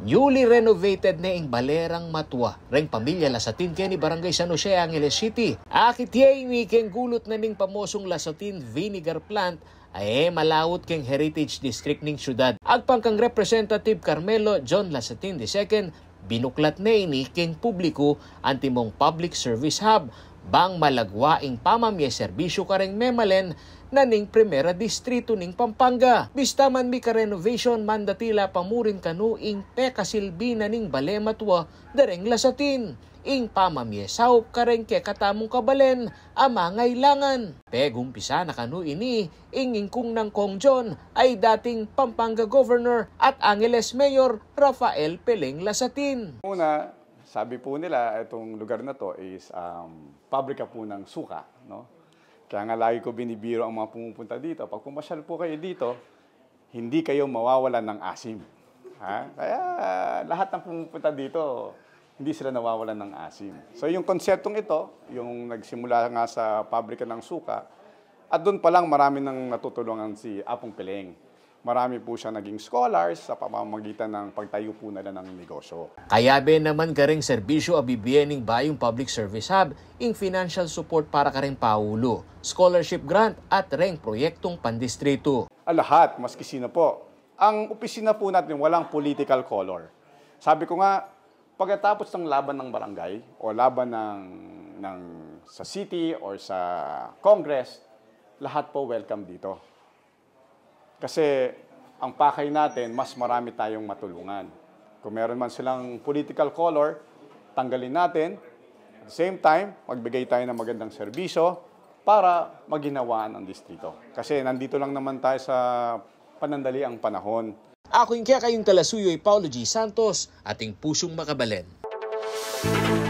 Newly renovated na ang balerang matwa reng pamilya Lasatin kay ni Barangay San Jose, Angeles City. Akit yay keng gulot na ning pamosong Lasatin vinegar plant ay malawot keng heritage district ning syudad. Agpang kang representative Carmelo John Lasatin II binuklat na ini keng publiko ang timong public service hub bang malagwaing pamamye serbisyo kareng memalen na ning primera distrito ning Pampanga. Bista man mi ka renovation mandatila pamurin kanuing peka silbina ning balematwa dareng lasatin. Ing pamamye pamamyesaw kareng ke katamong kabalen ama ngailangan. Pegumpisa na kanu ini inging kung ng Kongjon ay dating Pampanga Governor at Angeles Mayor Rafael Peleng Lasatin. Una, sabi po nila, itong lugar na to is um, pabrika po ng suka. No? Kaya nga lagi ko binibiro ang mga pumupunta dito. Pag kumasyal po kayo dito, hindi kayo mawawalan ng asim. Ha? Kaya lahat ng pumupunta dito, hindi sila nawawalan ng asim. So yung konseptong ito, yung nagsimula nga sa pabrika ng suka, at doon pa lang marami nang natutulungan si Apong Peleng marami po siya naging scholars sa pamamagitan ng pagtayo po nila ng negosyo. Kayabe naman ka rin serbisyo a bibiyening bayong public service hub ing financial support para ka rin paulo, scholarship grant at reng proyektong pandistrito. Ah, lahat, maski sino po. Ang opisina po natin walang political color. Sabi ko nga, pagkatapos ng laban ng barangay o laban ng, ng sa city or sa Congress, lahat po welcome dito. Kasi ang pakay natin, mas marami tayong matulungan. Kung meron man silang political color, tanggalin natin. At the same time, magbigay tayo ng magandang serbisyo para maginawaan ang distrito. Kasi nandito lang naman tayo sa panandali ang panahon. Ako yung kaya kayong talasuyoy Paolo G. Santos, ating pusong makabalen. Music